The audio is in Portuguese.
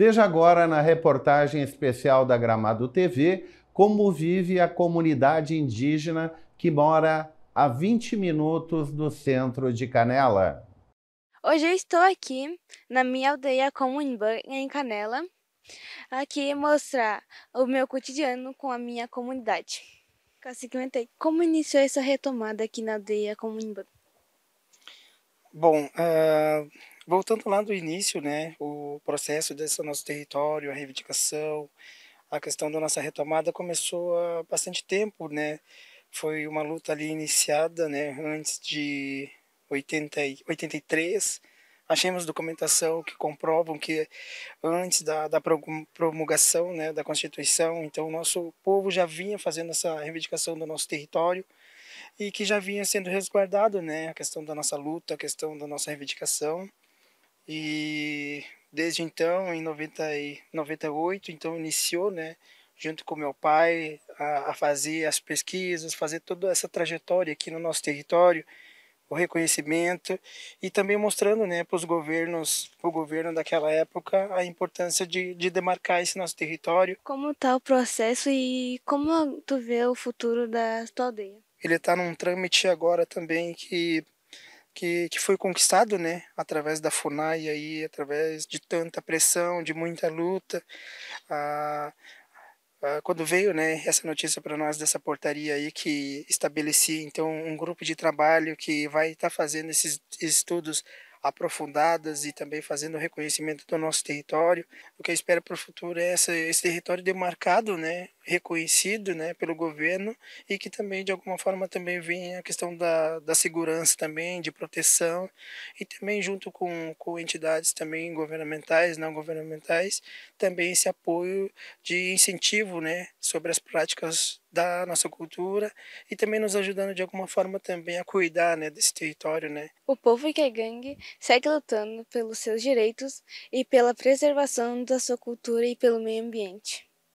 Veja agora na reportagem especial da Gramado TV como vive a comunidade indígena que mora a 20 minutos do centro de Canela. Hoje eu estou aqui na minha aldeia Comunbã, em Canela, aqui mostrar o meu cotidiano com a minha comunidade. Cacique como iniciou essa retomada aqui na aldeia Comunbã? Bom, eh, voltando lá do início, né, o processo desse nosso território, a reivindicação, a questão da nossa retomada começou há bastante tempo, né? Foi uma luta ali iniciada, né, antes de 80 83. Achamos documentação que comprovam que antes da, da promulgação né, da Constituição, então o nosso povo já vinha fazendo essa reivindicação do nosso território, e que já vinha sendo resguardado, né? A questão da nossa luta, a questão da nossa reivindicação. E desde então, em 90 e 98, então iniciou, né, junto com meu pai, a, a fazer as pesquisas, fazer toda essa trajetória aqui no nosso território, o reconhecimento e também mostrando né, para os governos, o governo daquela época, a importância de, de demarcar esse nosso território. Como está o processo e como tu vê o futuro da tua aldeia? Ele está num trâmite agora também que que, que foi conquistado, né, através da FUNAI aí, através de tanta pressão, de muita luta. Ah, ah, quando veio, né, essa notícia para nós dessa portaria aí que estabelecia então um grupo de trabalho que vai estar tá fazendo esses estudos aprofundadas e também fazendo o reconhecimento do nosso território. O que eu espero para o futuro é esse, esse território demarcado, né, reconhecido né, pelo governo e que também de alguma forma também vem a questão da, da segurança também, de proteção e também junto com, com entidades também governamentais, não governamentais, também esse apoio de incentivo né, sobre as práticas da nossa cultura e também nos ajudando de alguma forma também a cuidar né, desse território. Né. O povo Ikegangue segue lutando pelos seus direitos e pela preservação da sua cultura e pelo meio ambiente.